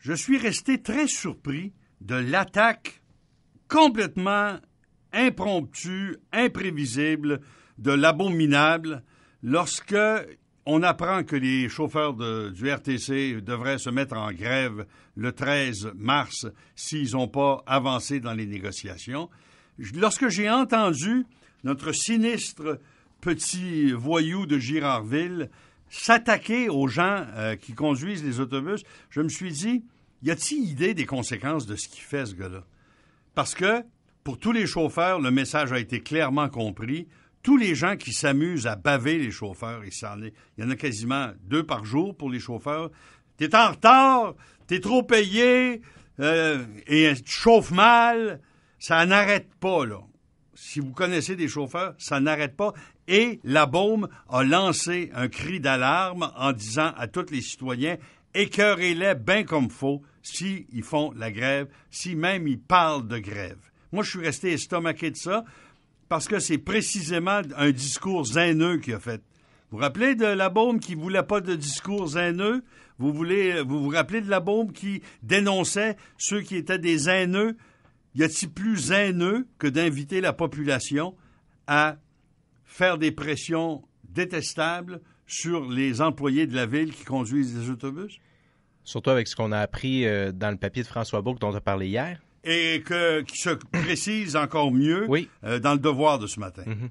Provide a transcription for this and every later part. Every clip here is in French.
je suis resté très surpris de l'attaque complètement impromptue, imprévisible, de l'abominable lorsque on apprend que les chauffeurs du RTC devraient se mettre en grève le 13 mars s'ils n'ont pas avancé dans les négociations. Lorsque j'ai entendu notre sinistre petit voyou de Girardville s'attaquer aux gens euh, qui conduisent les autobus, je me suis dit, y a-t-il idée des conséquences de ce qu'il fait, ce gars-là? Parce que, pour tous les chauffeurs, le message a été clairement compris. Tous les gens qui s'amusent à baver les chauffeurs, il, il y en a quasiment deux par jour pour les chauffeurs. T'es en retard, t'es trop payé, euh, et tu chauffes mal. Ça n'arrête pas, là. Si vous connaissez des chauffeurs, ça n'arrête pas. Et la Baume a lancé un cri d'alarme en disant à tous les citoyens écœurez-les bien comme faut s'ils ils font la grève, si même ils parlent de grève. Moi, je suis resté estomaqué de ça parce que c'est précisément un discours haineux qu'il a fait. Vous vous rappelez de la Baume qui voulait pas de discours haineux? Vous voulez, vous, vous rappelez de la Baume qui dénonçait ceux qui étaient des haineux? Y a-t-il plus haineux que d'inviter la population à faire des pressions détestables sur les employés de la ville qui conduisent les autobus? Surtout avec ce qu'on a appris euh, dans le papier de François Bourque dont on a parlé hier. Et que, qui se précise encore mieux euh, dans le devoir de ce matin. Mhm.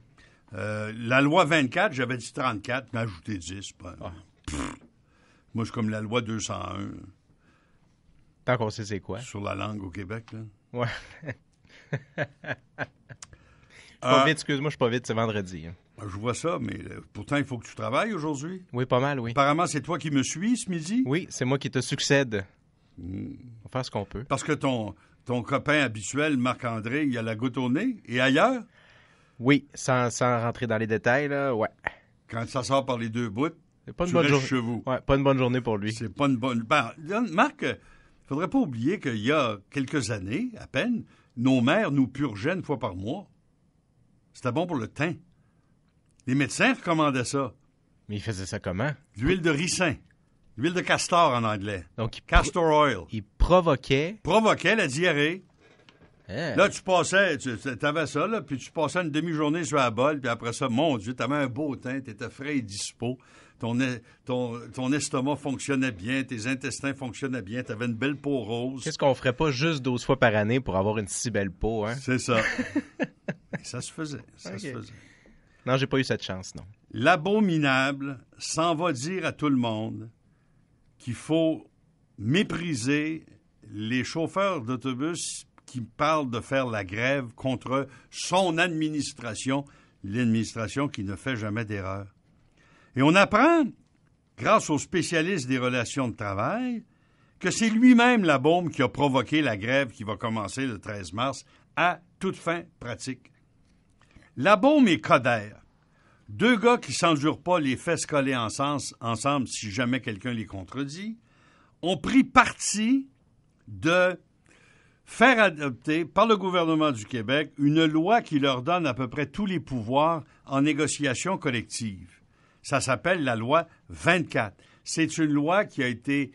Euh, la loi 24, j'avais dit 34, mais ajouté 10. Ah. moi, je suis comme la loi 201. Tant qu'on sait c'est quoi. Sur la langue au Québec, Ouais. pas euh, vite, excuse-moi, je suis pas vite, c'est vendredi. Hein. Ben, je vois ça, mais euh, pourtant, il faut que tu travailles aujourd'hui. Oui, pas mal, oui. Apparemment, c'est toi qui me suis ce midi. Oui, c'est moi qui te succède. Hmm. On va faire ce qu'on peut. Parce que ton, ton copain habituel, Marc-André, il a la goutte au nez et ailleurs? Oui, sans, sans rentrer dans les détails, là, ouais. Quand ça sort par les deux bouts, c'est pas une bonne journée. Chez vous. pas une bonne journée pour lui. C'est pas une bonne. Ben, Marc, euh, faudrait pas oublier qu'il y a quelques années, à peine, nos mères nous purgeaient une fois par mois. C'était bon pour le teint. Les médecins recommandaient ça. Mais ils faisaient ça comment? L'huile de ricin. L'huile de castor en anglais. Donc, castor oil. Il provoquait. Provoquait la diarrhée. Hein? Là, tu passais, tu avais ça, là, puis tu passais une demi-journée sur la bol, puis après ça, mon Dieu, t'avais un beau teint, t'étais frais et dispo. Ton, estomac fonctionnait bien, tes intestins fonctionnaient bien, tu avais une belle peau rose. Qu'est-ce qu'on ferait pas juste 12 fois par année pour avoir une si belle peau, hein? C'est ça. ça se faisait. Ça se Non, j'ai pas eu cette chance, non. L'abominable s'en va dire à tout le monde qu'il faut mépriser les chauffeurs d'autobus qui parlent de faire la grève contre son administration, l'administration qui ne fait jamais d'erreur. Et on apprend, grâce aux spécialistes des relations de travail, que c'est lui-même la bombe qui a provoqué la grève qui va commencer le 13 mars à toute fin pratique. Labaume et Coder. Deux gars qui s'endurent pas les fesses collées ensemble si jamais quelqu'un les contredit, ont pris parti de faire adopter par le gouvernement du Québec une loi qui leur donne à peu près tous les pouvoirs en négociation collective. Ça s'appelle la loi 24. C'est une loi qui a été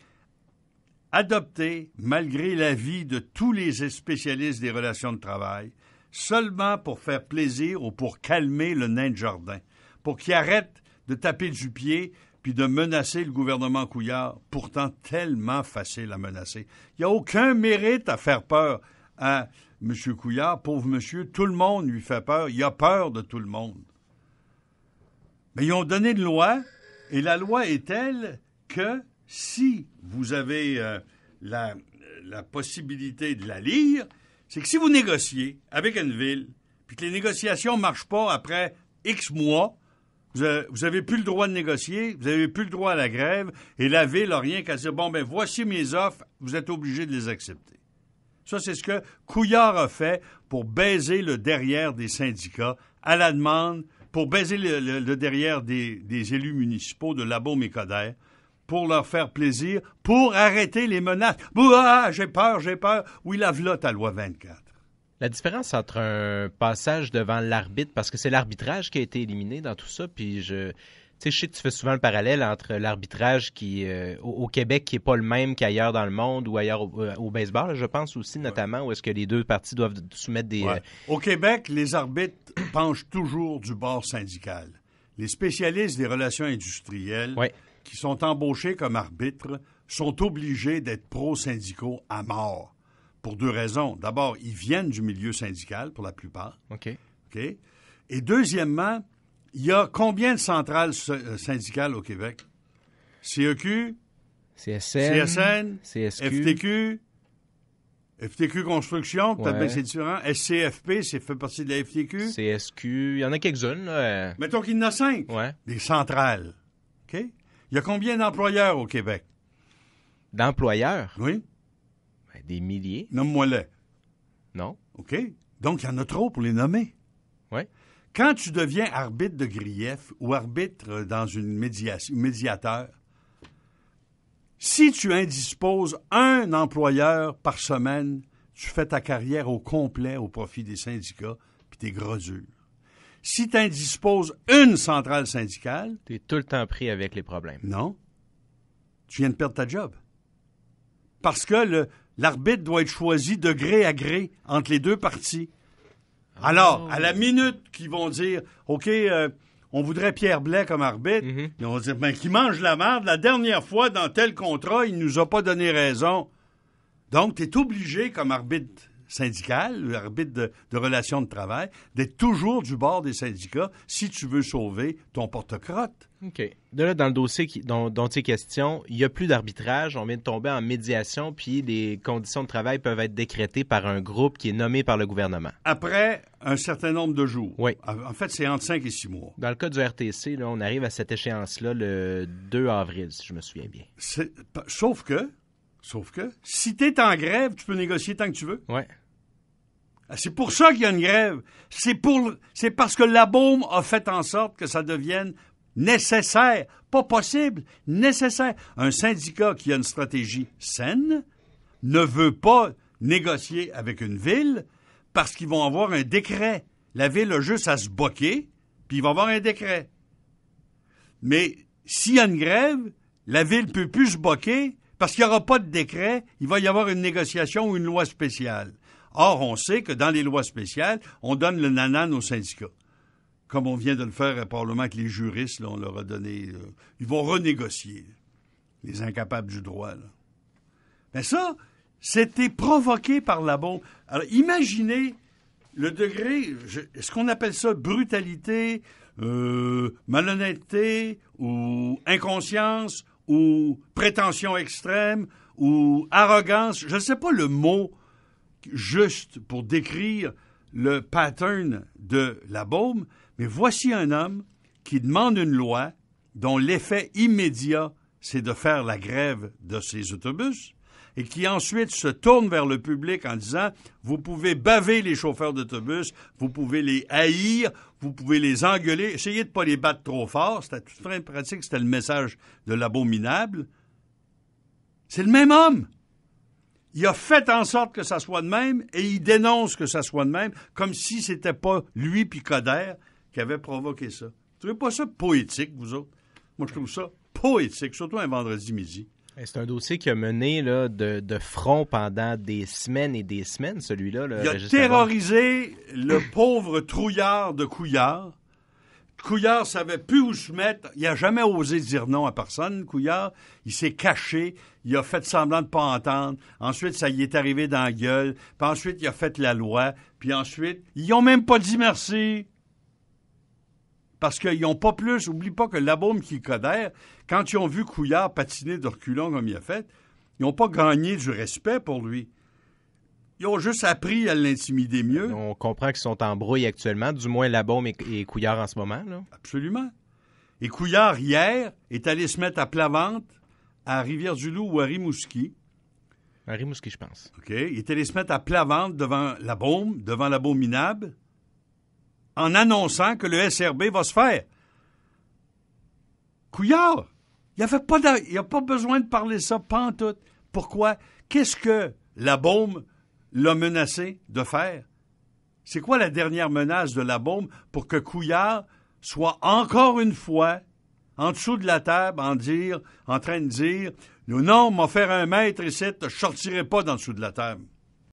adoptée malgré l'avis de tous les spécialistes des relations de travail, seulement pour faire plaisir ou pour calmer le nain de jardin, pour qu'il arrête de taper du pied puis de menacer le gouvernement Couillard, pourtant tellement facile à menacer. Il n'y a aucun mérite à faire peur à M. Couillard, pauvre monsieur, tout le monde lui fait peur, il a peur de tout le monde. Mais ils ont donné une loi, et la loi est telle que si vous avez euh, la possibilité de la lire, c'est que si vous négociez avec une ville, puis que les négociations ne marchent pas après X mois, vous n'avez plus le droit de négocier, vous n'avez plus le droit à la grève, et la ville n'a rien qu'à dire, bon, ben voici mes offres, vous êtes obligé de les accepter. Ça, c'est ce que Couillard a fait pour baiser le derrière des syndicats à la demande, pour baiser le, derrière des, des, élus municipaux de Labo-Mécodère, pour leur faire plaisir, pour arrêter les menaces. Bouah, j'ai peur, j'ai peur. Oui, la la ta loi 24. La différence entre un passage devant l'arbitre, parce que c'est l'arbitrage qui a été éliminé dans tout ça, puis je, tu sais, que tu fais souvent le parallèle entre l'arbitrage qui euh, au, Québec qui est pas le même qu'ailleurs dans le monde ou ailleurs au, euh, baseball, je pense aussi notamment où est-ce que les deux parties doivent soumettre des. Euh, au Québec, les arbitres penchent toujours du bord syndical. Les spécialistes des relations industrielles ouais qui sont embauchés comme arbitres sont obligés d'être pro-syndicaux à mort. Pour deux raisons. D'abord, ils viennent du milieu syndical pour la plupart. OK. OK. Et deuxièmement, il y a combien de centrales euh, syndicales au Québec? CEQ, CSN, CSN CSQ. FTQ, FTQ Construction, c'est différent. SCFP, c'est fait partie de la FTQ. CSQ, il y en a quelques-unes. Euh. Mettons qu'il y en a cinq. Des centrales. OK? Il y a combien d'employeurs au Québec? D'employeurs? Oui. Ben, des milliers. Nomme-moi-les. Non. OK. Donc, il y en a trop pour les nommer. Oui. Quand tu deviens arbitre de grief ou arbitre dans une médiation, médiateur, si tu indisposes un employeur par semaine, tu fais ta carrière au complet au profit des syndicats puis tes gros si tu indisposes une centrale syndicale. Tu es tout le temps pris avec les problèmes. Non. Tu viens de perdre ta job. Parce que l'arbitre doit être choisi de gré à gré entre les deux parties. Ah. Alors, à la minute qu'ils vont dire OK, euh, on voudrait Pierre Blais comme arbitre. Mm-hmm. Ils vont dire, ben, qui mange la merde, la dernière fois, dans tel contrat, il nous a pas donné raison. Donc, tu es obligé, comme arbitre syndical, l'arbitre de, relations de travail, d'être toujours du bord des syndicats si tu veux sauver ton porte-crotte. OK. De là, dans le dossier qui, dont, dont il question, il n'y a plus d'arbitrage. On vient de tomber en médiation, puis les conditions de travail peuvent être décrétées par un groupe qui est nommé par le gouvernement. Après un certain nombre de jours. Oui. En fait, c'est entre 5 et 6 mois. Dans le cas du RTC, là, on arrive à cette échéance-là le 2 avril, si je me souviens bien. Sauf que, sauf que, si tu es en grève, tu peux négocier tant que tu veux. oui. Ah, c'est pour ça qu'il y a une grève. C'est parce que la baume a fait en sorte que ça devienne nécessaire, pas possible, nécessaire. Un syndicat qui a une stratégie saine ne veut pas négocier avec une ville parce qu'ils vont avoir un décret. La ville a juste à se boquer, puis il va avoir un décret. Mais s'il y a une grève, la ville ne peut plus se boquer parce qu'il n'y aura pas de décret, il va y avoir une négociation ou une loi spéciale. Or, on sait que dans les lois spéciales, on donne le nanan aux syndicats. Comme on vient de le faire à Parlement avec les juristes, on leur a donné. Euh, ils vont renégocier, les incapables du droit. Mais ça, c'était provoqué par la bombe. Alors, imaginez le degré, est-ce qu'on appelle ça brutalité, euh, malhonnêteté, ou inconscience, ou prétention extrême, ou arrogance, je ne sais pas le mot juste pour décrire le pattern de la baume, mais voici un homme qui demande une loi dont l'effet immédiat, c'est de faire la grève de ces autobus, et qui ensuite se tourne vers le public en disant Vous pouvez baver les chauffeurs d'autobus, vous pouvez les haïr, vous pouvez les engueuler, essayez de ne pas les battre trop fort. C'était tout très pratique, c'était le message de l'abominable. C'est le même homme il a fait en sorte que ça soit de même et il dénonce que ça soit de même, comme si c'était pas lui puis qui avait provoqué ça. Vous trouvez pas ça poétique, vous autres? Moi, je trouve ça poétique, surtout un vendredi midi. C'est un dossier qui a mené là, de, front pendant des semaines et des semaines, celui-là. il a terrorisé le pauvre trouillard de Couillard Couillard savait plus où se mettre. Il n'a jamais osé dire non à personne, Couillard. Il s'est caché. Il a fait semblant de pas entendre. Ensuite, ça y est arrivé dans la gueule. Puis ensuite, il a fait la loi. Puis ensuite, ils n'ont même pas dit merci. Parce qu'ils n'ont pas plus. Oublie pas que la baume qui codère, quand ils ont vu Couillard patiner de reculons comme il a fait, ils n'ont pas gagné du respect pour lui. Ils ont juste appris à l'intimider mieux. On comprend qu'ils sont en brouille actuellement, du moins la baume et, Couillard en ce moment. Là. Absolument. Et Couillard, hier, est allé se mettre à Plavante, à Rivière-du-Loup ou à Rimouski. À Rimouski, je pense. OK. Il est allé se mettre à Plavante devant la baume, devant la minable en annonçant que le SRB va se faire. Couillard, il n'y a pas besoin de parler ça, tout. Pourquoi? Qu'est-ce que la baume l'a menacé de faire? C'est quoi la dernière menace de la bombe pour que Couillard soit encore une fois en dessous de la table en, dire, en train de dire Nous, non, m'en faire un maître et je ne sortirai pas d'en dessous de la table.